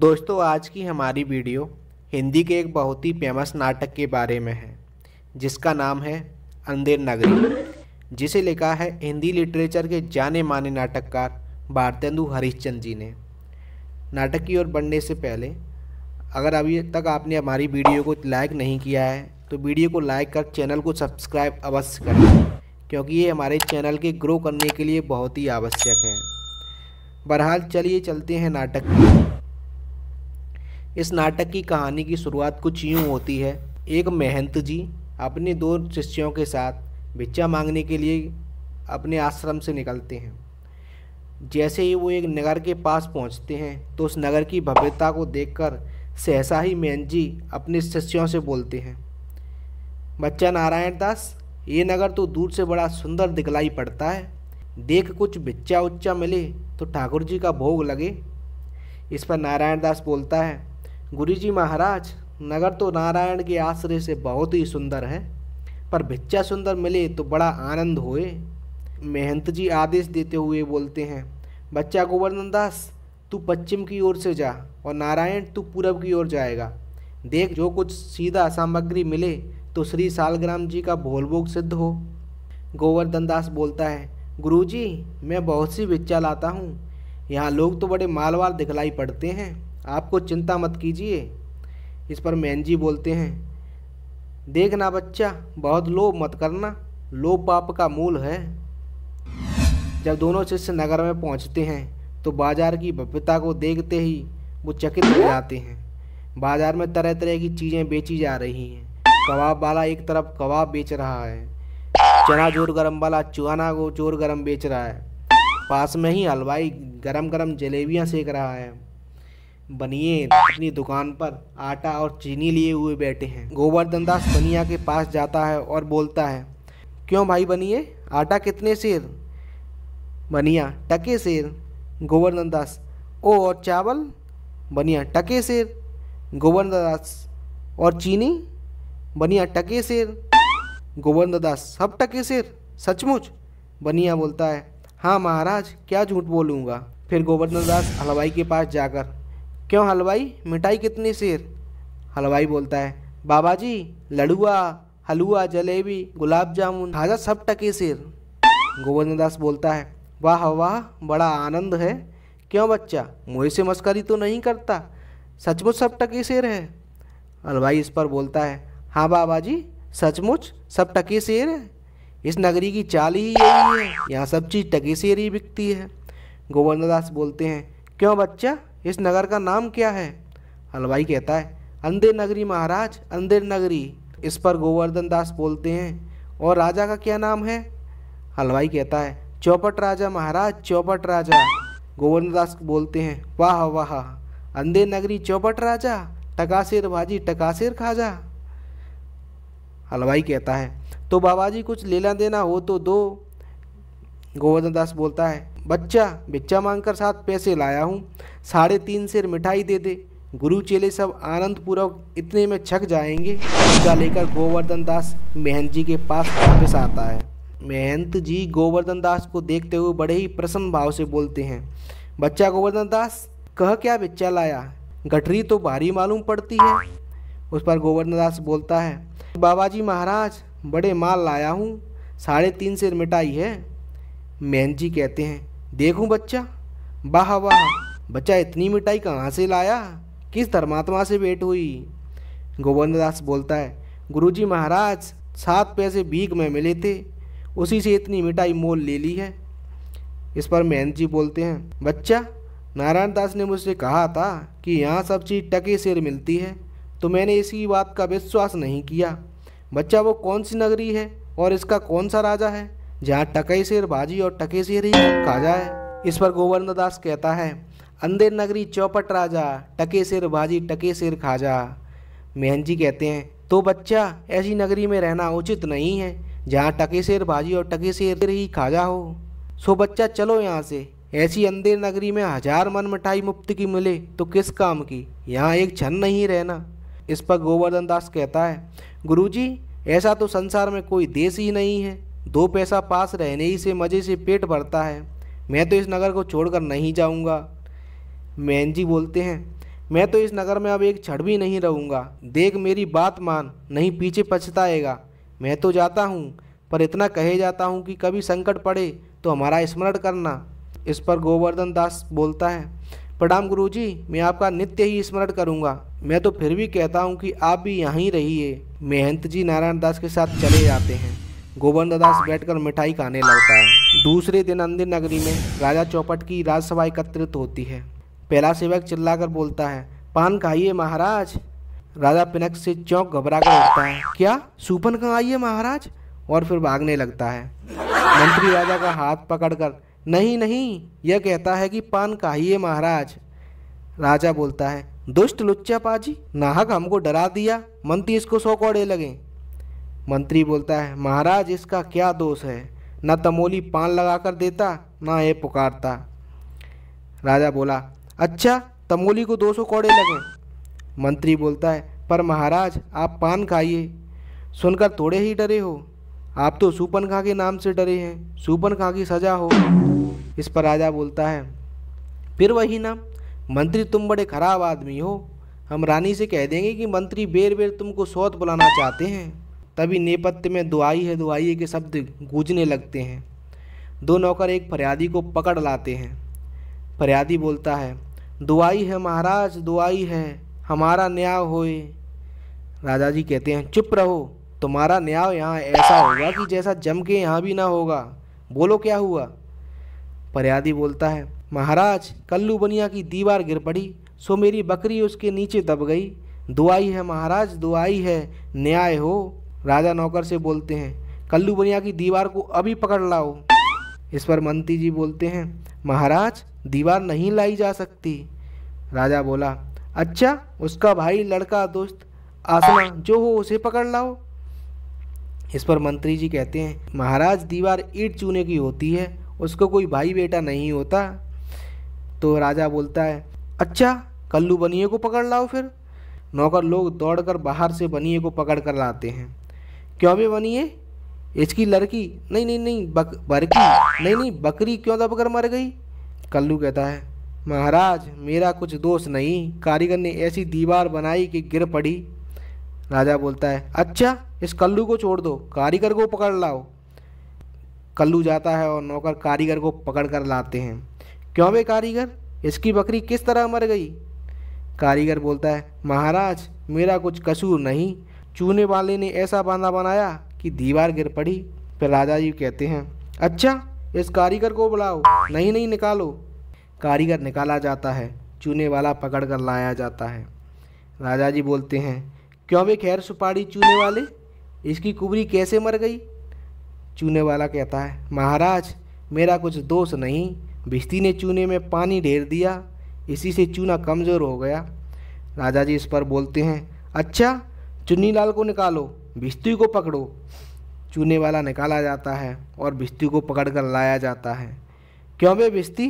दोस्तों आज की हमारी वीडियो हिंदी के एक बहुत ही फेमस नाटक के बारे में है जिसका नाम है अंधेर नगरी जिसे लिखा है हिंदी लिटरेचर के जाने माने नाटककार भारतेंदु हरिश्चंद जी ने नाटक की ओर बढ़ने से पहले अगर अभी तक आपने हमारी वीडियो को लाइक नहीं किया है तो वीडियो को लाइक कर चैनल को सब्सक्राइब अवश्य करें क्योंकि ये हमारे चैनल के ग्रो करने के लिए बहुत ही आवश्यक है बहरहाल चलिए चलते हैं नाटक इस नाटक की कहानी की शुरुआत कुछ यूँ होती है एक महंत जी अपने दो शिष्यों के साथ भिक्षा मांगने के लिए अपने आश्रम से निकलते हैं जैसे ही वो एक नगर के पास पहुंचते हैं तो उस नगर की भव्यता को देखकर सहसा ही मेहन जी अपने शिष्यों से बोलते हैं बच्चा नारायण दास ये नगर तो दूर से बड़ा सुंदर दिखलाई पड़ता है देख कुछ बिच्चा उच्चा मिले तो ठाकुर जी का भोग लगे इस पर नारायण दास बोलता है गुरुजी महाराज नगर तो नारायण के आश्रय से बहुत ही सुंदर है पर भिच्चा सुंदर मिले तो बड़ा आनंद होए महंत जी आदेश देते हुए बोलते हैं बच्चा गोवर्धन दास तू पश्चिम की ओर से जा और नारायण तू पूरब की ओर जाएगा देख जो कुछ सीधा सामग्री मिले तो श्री सालग्राम जी का भोलभोग सिद्ध हो गोवर्धन दास बोलता है गुरु जी मैं बहुत सी बिच्चा लाता हूँ यहाँ लोग तो बड़े मालवाल दिखलाई पड़ते हैं आपको चिंता मत कीजिए इस पर मैन जी बोलते हैं देखना बच्चा बहुत लोभ मत करना लोभ पाप का मूल है जब दोनों शिष्य नगर में पहुंचते हैं तो बाजार की भव्यता को देखते ही वो चकित हो जाते हैं बाजार में तरह तरह की चीज़ें बेची जा रही हैं कबाब वाला एक तरफ कबाब बेच रहा है चना जोर गरम वाला चुहाना को जोर गरम बेच रहा है पास में ही हलवाई गरम गरम जलेबियाँ सेक रहा है बनिए अपनी दुकान पर आटा और चीनी लिए हुए बैठे हैं गोवर्धन दास बनिया के पास जाता है और बोलता है क्यों भाई बनिए आटा कितने शेर बनिया टके शेर गोवर्धन दास ओ और चावल बनिया टके शेर गोवर्धन दास और चीनी बनिया टके शेर गोवर्धन दास सब टके शेर सचमुच बनिया बोलता है हाँ महाराज क्या झूठ बोलूँगा फिर गोवर्धन दास हलवाई के पास जाकर क्यों हलवाई मिठाई कितनी सिर हलवाई बोलता है बाबा जी लड़ुआ हलवा जलेबी गुलाब जामुन खाजा सब टके सिर गोवर्धन दास बोलता है वाह वाह बड़ा आनंद है क्यों बच्चा मुझे से मस्करी तो नहीं करता सचमुच सब टके शेर है हलवाई इस पर बोलता है हाँ बाबा जी सचमुच सब टके शेर है इस नगरी की चाल ही यही है यहाँ सब चीज़ टके शेर ही बिकती है गोवर्धन दास बोलते हैं क्यों बच्चा इस नगर का नाम क्या है हलवाई कहता है अंधेर नगरी महाराज अंधेर नगरी इस पर गोवर्धन दास बोलते हैं और राजा का क्या नाम है हलवाई कहता है चौपट राजा महाराज चौपट राजा गोवर्धन दास बोलते हैं वाह वाह अंधे नगरी चौपट राजा टकासिर भाजी टकासिर खाजा हलवाई कहता है तो बाबा जी कुछ लेना देना हो तो दो गोवर्धन दास बोलता है बच्चा बिच्चा मांगकर साथ पैसे लाया हूँ साढ़े तीन सिर मिठाई दे दे गुरु चेले सब आनंद पूर्वक इतने में छक जाएंगे इसका लेकर गोवर्धन दास महंत जी के पास वापस आता है महंत जी गोवर्धन दास को देखते हुए बड़े ही प्रसन्न भाव से बोलते हैं बच्चा गोवर्धन दास कह क्या बिच्चा लाया गठरी तो भारी मालूम पड़ती है उस पर गोवर्धन दास बोलता है बाबा जी महाराज बड़े माल लाया हूँ साढ़े तीन सिर मिठाई है मैन जी कहते हैं देखूं बच्चा वाह वाह बच्चा इतनी मिठाई कहाँ से लाया किस धर्मात्मा से भेंट हुई दास बोलता है गुरुजी महाराज सात पैसे भीख में मिले थे उसी से इतनी मिठाई मोल ले ली है इस पर महंत जी बोलते हैं बच्चा नारायण दास ने मुझसे कहा था कि यहाँ सब चीज़ टके सिर मिलती है तो मैंने इसी बात का विश्वास नहीं किया बच्चा वो कौन सी नगरी है और इसका कौन सा राजा है जहाँ टके सिर बाजी और टके शेर ही काजा है इस पर गोवर्धन दास कहता है अंधेर नगरी चौपट राजा टके शेर बाजी टके शेर जा मेहन जी कहते हैं तो बच्चा ऐसी नगरी में रहना उचित नहीं है जहाँ टके शेर बाजी और टके शेर ही खा जा हो सो बच्चा चलो यहाँ से ऐसी अंधेर नगरी में हजार मन मिठाई मुफ्त की मिले तो किस काम की यहाँ एक क्षण नहीं रहना इस पर गोवर्धन दास कहता है गुरुजी ऐसा तो संसार में कोई देश ही नहीं है दो पैसा पास रहने ही से मज़े से पेट भरता है मैं तो इस नगर को छोड़कर नहीं जाऊंगा मैन जी बोलते हैं मैं तो इस नगर में अब एक छड़ भी नहीं रहूँगा देख मेरी बात मान नहीं पीछे पछताएगा मैं तो जाता हूँ पर इतना कहे जाता हूँ कि कभी संकट पड़े तो हमारा स्मरण करना इस पर गोवर्धन दास बोलता है प्रणाम गुरु जी मैं आपका नित्य ही स्मरण करूँगा मैं तो फिर भी कहता हूँ कि आप भी यहीं रहिए मेहंत जी नारायण दास के साथ चले जाते हैं गोवर्धन दास बैठकर मिठाई खाने लगता है दूसरे दिन अंधे नगरी में राजा चौपट की राजसभा एकत्रित होती है पहला सेवक चिल्लाकर बोलता है पान खाइए महाराज राजा पिनक से चौंक घबरा कर उठता है क्या सूपन कहाँ आइए महाराज और फिर भागने लगता है मंत्री राजा का हाथ पकड़कर नहीं नहीं यह कहता है कि पान खाइए महाराज राजा बोलता है दुष्ट लुच्चा पाजी नाहक हमको डरा दिया मंत्री इसको सौ कौड़े लगे मंत्री बोलता है महाराज इसका क्या दोष है न तमोली तो पान लगा कर देता ना ये पुकारता राजा बोला अच्छा तमोली तो को दो सौ कौड़े लगे मंत्री बोलता है पर महाराज आप पान खाइए सुनकर थोड़े ही डरे हो आप तो सूपन खां के नाम से डरे हैं सूपन खां की सजा हो इस पर राजा बोलता है फिर वही ना मंत्री तुम बड़े खराब आदमी हो हम रानी से कह देंगे कि मंत्री बेर बेर तुमको सौत बुलाना चाहते हैं तभी नेपथ्य में दुआई है दुआई के शब्द गूंजने लगते हैं दो नौकर एक फरियादी को पकड़ लाते हैं फरियादी बोलता है दुआई है महाराज दुआई है हमारा न्याय होए राजा जी कहते हैं चुप रहो तुम्हारा न्याय यहाँ ऐसा होगा कि जैसा जम के यहाँ भी ना होगा बोलो क्या हुआ फरियादी बोलता है महाराज कल्लू बनिया की दीवार गिर पड़ी सो मेरी बकरी उसके नीचे दब गई दुआई है महाराज दुआई है न्याय हो राजा नौकर से बोलते हैं कल्लू बनिया की दीवार को अभी पकड़ लाओ इस पर मंत्री जी बोलते हैं महाराज दीवार नहीं लाई जा सकती राजा बोला अच्छा उसका भाई लड़का दोस्त आसना जो हो उसे पकड़ लाओ इस पर मंत्री जी कहते हैं महाराज दीवार ईट चूने की होती है उसको कोई भाई बेटा नहीं होता तो राजा बोलता है अच्छा कल्लू बनिए को पकड़ लाओ फिर नौकर लोग दौड़कर बाहर से बनिए को पकड़ कर लाते हैं क्यों बे बनी है इसकी लड़की नहीं नहीं नहीं बक बरकी नहीं नहीं बकरी क्यों दबकर मर गई कल्लू कहता है महाराज मेरा कुछ दोष नहीं कारीगर ने ऐसी दीवार बनाई कि गिर पड़ी राजा बोलता है अच्छा इस कल्लू को छोड़ दो कारीगर को पकड़ लाओ कल्लू जाता है और नौकर कारीगर को पकड़ कर लाते हैं क्यों बे कारीगर इसकी बकरी किस तरह मर गई कारीगर बोलता है महाराज मेरा कुछ कसूर नहीं चूने वाले ने ऐसा बांधा बनाया कि दीवार गिर पड़ी फिर राजा जी कहते हैं अच्छा इस कारीगर को बुलाओ नहीं नहीं निकालो कारीगर निकाला जाता है चूने वाला पकड़ कर लाया जाता है राजा जी बोलते हैं क्यों वे खैर सुपाड़ी चूने वाले इसकी कुबरी कैसे मर गई चूने वाला कहता है महाराज मेरा कुछ दोष नहीं भिश्ती ने चूने में पानी ढेर दिया इसी से चूना कमज़ोर हो गया राजा जी इस पर बोलते हैं अच्छा चुन्नी लाल को निकालो बिस्ती को पकड़ो चूने वाला निकाला जाता है और भिस्ती को पकड़ कर लाया जाता है क्यों बे बिस्ती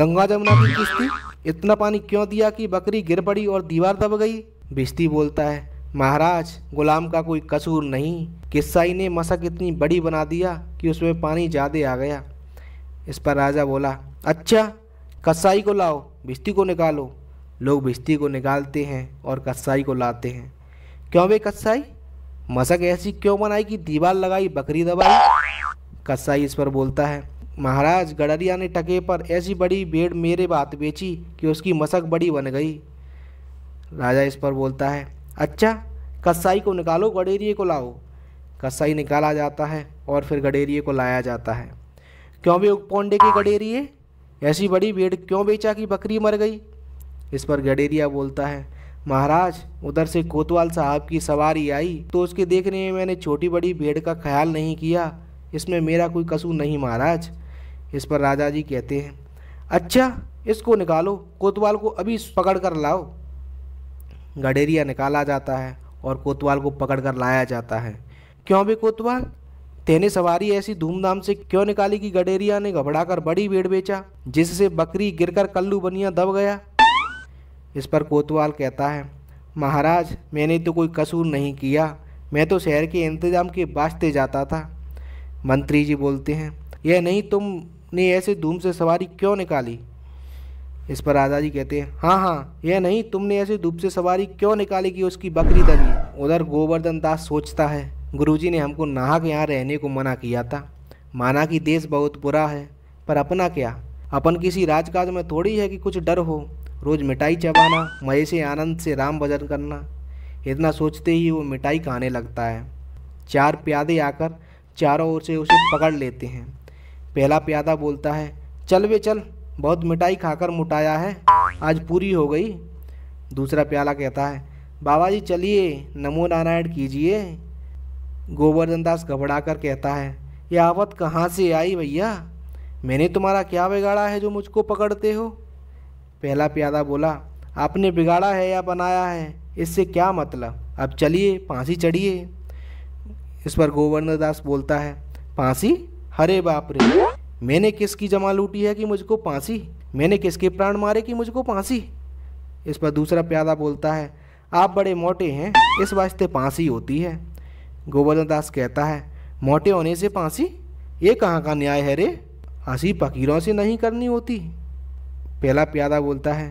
गंगा जमुना की किश्ती इतना पानी क्यों दिया कि बकरी गिर पड़ी और दीवार दब गई बिस्ती बोलता है महाराज गुलाम का कोई कसूर नहीं किस्साई ने मशक इतनी बड़ी बना दिया कि उसमें पानी ज़्यादा आ गया इस पर राजा बोला अच्छा कसाई को लाओ बिस्ती को निकालो लोग बिस्ती को निकालते हैं और कसाई को लाते हैं क्यों बे कस्साई मशक ऐसी क्यों बनाई कि दीवार लगाई बकरी दबाई कस्साई इस पर बोलता है महाराज गडरिया ने टके पर ऐसी बड़ी भेड़ मेरे बात बेची कि उसकी मशक बड़ी बन गई राजा इस पर बोलता है अच्छा कसाई को निकालो गडेरिए को लाओ कसाई निकाला जाता है और फिर गडेरिए को लाया जाता है क्यों भी उगपोंडे के गडेरिए ऐसी बड़ी भेड़ क्यों बेचा कि बकरी मर गई इस पर गडेरिया बोलता है महाराज उधर से कोतवाल साहब की सवारी आई तो उसके देखने में मैंने छोटी बड़ी भेड़ का ख्याल नहीं किया इसमें मेरा कोई कसूर नहीं महाराज इस पर राजा जी कहते हैं अच्छा इसको निकालो कोतवाल को अभी पकड़ कर लाओ गडेरिया निकाला जाता है और कोतवाल को पकड़ कर लाया जाता है क्यों भी कोतवाल तेने सवारी ऐसी धूमधाम से क्यों निकाली कि गडेरिया ने घबरा कर बड़ी भेड़ बेचा जिससे बकरी गिरकर कल्लू बनिया दब गया इस पर कोतवाल कहता है महाराज मैंने तो कोई कसूर नहीं किया मैं तो शहर के इंतज़ाम के वास्ते जाता था मंत्री जी बोलते हैं यह नहीं तुमने ऐसे धूम से सवारी क्यों निकाली इस पर राजा जी कहते हैं हाँ हाँ यह नहीं तुमने ऐसे धूप से सवारी क्यों निकाली कि उसकी बकरी दबी उधर गोवर्धन दास सोचता है गुरुजी ने हमको नाहक यहाँ रहने को मना किया था माना कि देश बहुत बुरा है पर अपना क्या अपन किसी राजकाज में थोड़ी है कि कुछ डर हो रोज़ मिठाई चबाना मज़े से आनंद से राम भजन करना इतना सोचते ही वो मिठाई खाने लगता है चार प्यादे आकर चारों ओर से उसे पकड़ लेते हैं पहला प्यादा बोलता है चल वे चल बहुत मिठाई खाकर मुटाया है आज पूरी हो गई दूसरा प्याला कहता है बाबा जी चलिए नमो नारायण कीजिए गोवर्धन दास घबरा कर कहता है यह आवत कहाँ से आई भैया मैंने तुम्हारा क्या बिगाड़ा है जो मुझको पकड़ते हो पहला प्यादा बोला आपने बिगाड़ा है या बनाया है इससे क्या मतलब अब चलिए फांसी चढ़िए इस पर गोवर्धन दास बोलता है फांसी हरे बाप रे मैंने किसकी जमा लूटी है कि मुझको फांसी मैंने किसके प्राण मारे कि मुझको फांसी इस पर दूसरा प्यादा बोलता है आप बड़े मोटे हैं इस वास्ते फांसी होती है गोवर्धन दास कहता है मोटे होने से फांसी ये कहाँ का न्याय है रे हंसी फकीरों से नहीं करनी होती पहला प्यादा बोलता है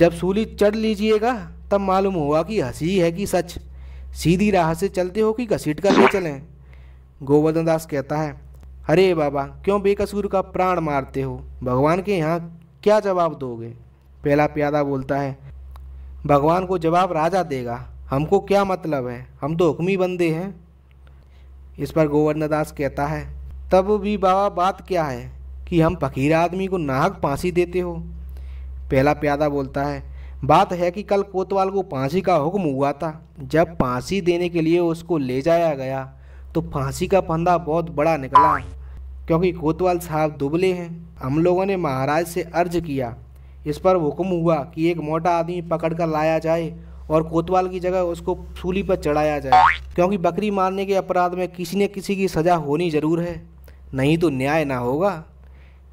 जब सूली चढ़ लीजिएगा तब मालूम हुआ कि हंसी है कि सच सीधी राह से चलते हो कि घसीट कर ले चलें गोवर्धन दास कहता है अरे बाबा क्यों बेकसूर का प्राण मारते हो भगवान के यहाँ क्या जवाब दोगे पहला प्यादा बोलता है भगवान को जवाब राजा देगा हमको क्या मतलब है हम तो हुक्मी बंदे हैं इस पर गोवर्धन दास कहता है तब भी बाबा बात क्या है कि हम फकीर आदमी को नाहक फांसी देते हो पहला प्यादा बोलता है बात है कि कल कोतवाल को फांसी का हुक्म हुआ था जब फांसी देने के लिए उसको ले जाया गया तो फांसी का फंदा बहुत बड़ा निकला क्योंकि कोतवाल साहब दुबले हैं हम लोगों ने महाराज से अर्ज किया इस पर हुक्म हुआ कि एक मोटा आदमी पकड़ कर लाया जाए और कोतवाल की जगह उसको सूली पर चढ़ाया जाए क्योंकि बकरी मारने के अपराध में किसी न किसी की सज़ा होनी ज़रूर है नहीं तो न्याय ना होगा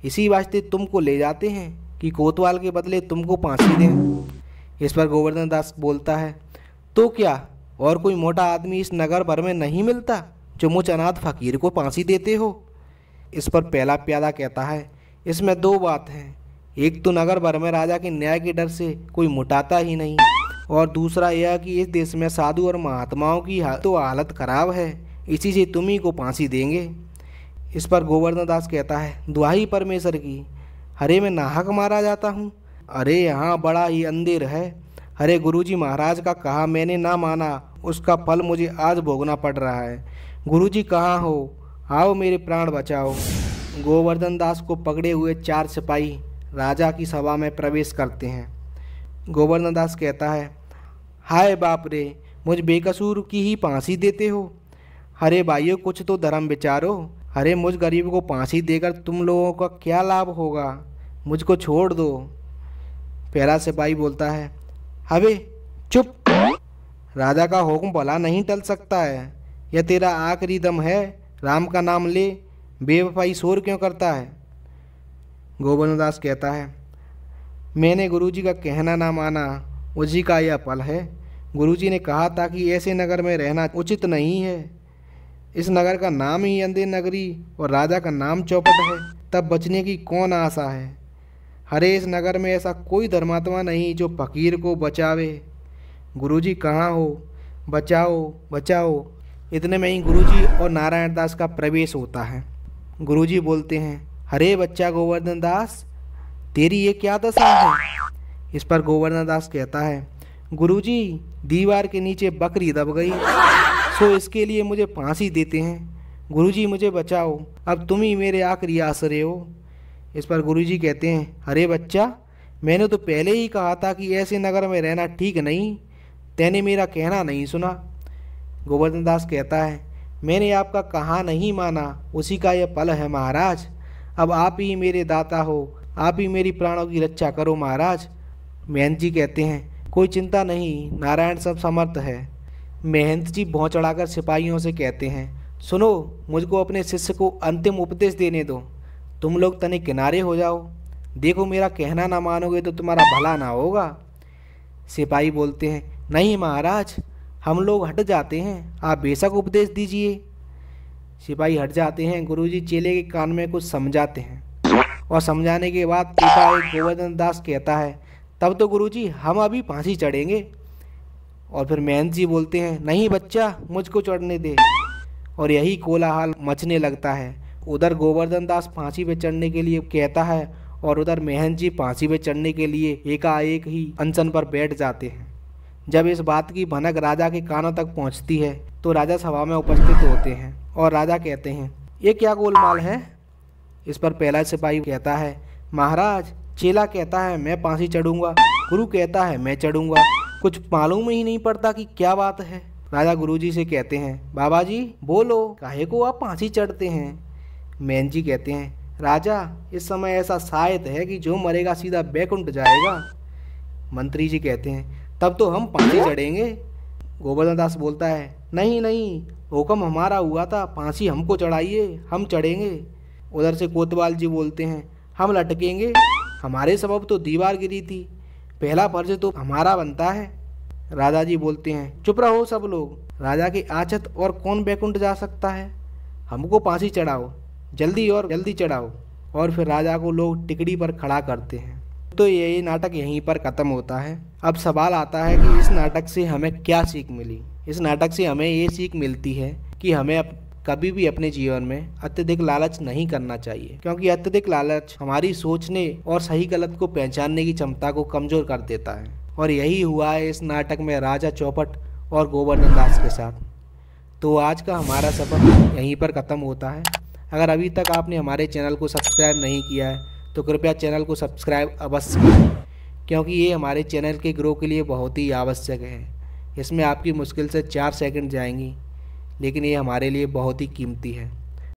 इसी वास्ते तुमको ले जाते हैं कि कोतवाल के बदले तुमको फांसी दें इस पर गोवर्धन दास बोलता है तो क्या और कोई मोटा आदमी इस नगर भर में नहीं मिलता जो मुझ अनाथ फकीर को फांसी देते हो इस पर पहला प्याला कहता है इसमें दो बात है एक तो नगर भर में राजा के न्याय के डर से कोई मुटाता ही नहीं और दूसरा यह कि इस देश में साधु और महात्माओं की तो हालत खराब है इसी से तुम्ही को फांसी देंगे इस पर गोवर्धन दास कहता है दुआही परमेश्वर की अरे मैं नाहक मारा जाता हूँ अरे यहाँ बड़ा ही अंधेर है अरे गुरुजी महाराज का कहा मैंने ना माना उसका फल मुझे आज भोगना पड़ रहा है गुरुजी कहाँ हो आओ मेरे प्राण बचाओ गोवर्धन दास को पकड़े हुए चार सिपाही राजा की सभा में प्रवेश करते हैं गोवर्धन दास कहता है हाय बाप रे मुझ बेकसूर की ही फांसी देते हो अरे भाइयों कुछ तो धर्म विचारो अरे मुझ गरीब को पाँच ही देकर तुम लोगों का क्या लाभ होगा मुझको छोड़ दो पहला सिपाही बोलता है अबे चुप राजा का हुक्म भला नहीं टल सकता है यह तेरा आखिरी दम है राम का नाम ले बेवफाई शोर क्यों करता है गोवर्धनदास कहता है मैंने गुरुजी का कहना ना माना उसी का यह पल है गुरुजी ने कहा था कि ऐसे नगर में रहना उचित नहीं है इस नगर का नाम ही अंधे नगरी और राजा का नाम चौपट है तब बचने की कौन आशा है हरे इस नगर में ऐसा कोई धर्मात्मा नहीं जो फकीर को बचावे गुरुजी कहाँ हो बचाओ बचाओ इतने में ही गुरुजी और नारायण दास का प्रवेश होता है गुरुजी बोलते हैं हरे बच्चा गोवर्धन दास तेरी ये क्या दशा है इस पर गोवर्धन दास कहता है गुरुजी दीवार के नीचे बकरी दब गई सो इसके लिए मुझे फांसी देते हैं गुरुजी मुझे बचाओ अब तुम ही मेरे आखिरी आसरे हो इस पर गुरुजी कहते हैं अरे बच्चा मैंने तो पहले ही कहा था कि ऐसे नगर में रहना ठीक नहीं तैने मेरा कहना नहीं सुना गोवर्धन दास कहता है मैंने आपका कहा नहीं माना उसी का यह पल है महाराज अब आप ही मेरे दाता हो आप ही मेरी प्राणों की रक्षा करो महाराज महन जी कहते हैं कोई चिंता नहीं नारायण सब समर्थ है महंत जी भौं चढ़ाकर सिपाहियों से कहते हैं सुनो मुझको अपने शिष्य को अंतिम उपदेश देने दो तुम लोग तने किनारे हो जाओ देखो मेरा कहना ना मानोगे तो तुम्हारा भला ना होगा सिपाही बोलते हैं नहीं महाराज हम लोग हट जाते हैं आप बेशक उपदेश दीजिए सिपाही हट जाते हैं गुरुजी चेले के कान में कुछ समझाते हैं और समझाने के बाद एकाएक गोवर्धन दास कहता है तब तो गुरुजी हम अभी फांसी चढ़ेंगे और फिर मैन जी बोलते हैं नहीं बच्चा मुझको चढ़ने दे और यही कोलाहल मचने लगता है उधर गोवर्धन दास फांसी पे चढ़ने के लिए कहता है और उधर मेहन जी फांसी पे चढ़ने के लिए एकाएक ही अनशन पर बैठ जाते हैं जब इस बात की भनक राजा के कानों तक पहुंचती है तो राजा सभा में उपस्थित होते हैं और राजा कहते हैं ये क्या गोलमाल है इस पर पहला सिपाही कहता है महाराज चेला कहता है मैं फांसी चढ़ूँगा गुरु कहता है मैं चढ़ूँगा कुछ मालूम ही नहीं पड़ता कि क्या बात है राजा गुरुजी से कहते हैं बाबा जी बोलो काहे को आप फांसी चढ़ते हैं मैन जी कहते हैं राजा इस समय ऐसा शायद है कि जो मरेगा सीधा बैकुंठ जाएगा मंत्री जी कहते हैं तब तो हम फांसी चढ़ेंगे गोवर्धन दास बोलता है नहीं नहीं हुक्म हमारा हुआ था फांसी हमको चढ़ाइए हम चढ़ेंगे उधर से कोतवाल जी बोलते हैं हम लटकेंगे हमारे सबब तो दीवार गिरी थी पहला फर्ज तो हमारा बनता है राजा जी बोलते हैं चुप रहो सब लोग राजा की आचत और कौन बैकुंठ जा सकता है हमको पांसी चढ़ाओ जल्दी और जल्दी चढ़ाओ और फिर राजा को लोग टिकड़ी पर खड़ा करते हैं तो ये नाटक यहीं पर ख़त्म होता है अब सवाल आता है कि इस नाटक से हमें क्या सीख मिली इस नाटक से हमें ये सीख मिलती है कि हमें कभी भी अपने जीवन में अत्यधिक लालच नहीं करना चाहिए क्योंकि अत्यधिक लालच हमारी सोचने और सही गलत को पहचानने की क्षमता को कमजोर कर देता है और यही हुआ है इस नाटक में राजा चौपट और गोवर्धन दास के साथ तो आज का हमारा सफ़र यहीं पर ख़त्म होता है अगर अभी तक आपने हमारे चैनल को सब्सक्राइब नहीं किया है तो कृपया चैनल को सब्सक्राइब अवश्य करें क्योंकि ये हमारे चैनल के ग्रो के लिए बहुत ही आवश्यक है इसमें आपकी मुश्किल से चार सेकंड जाएंगी लेकिन ये हमारे लिए बहुत ही कीमती है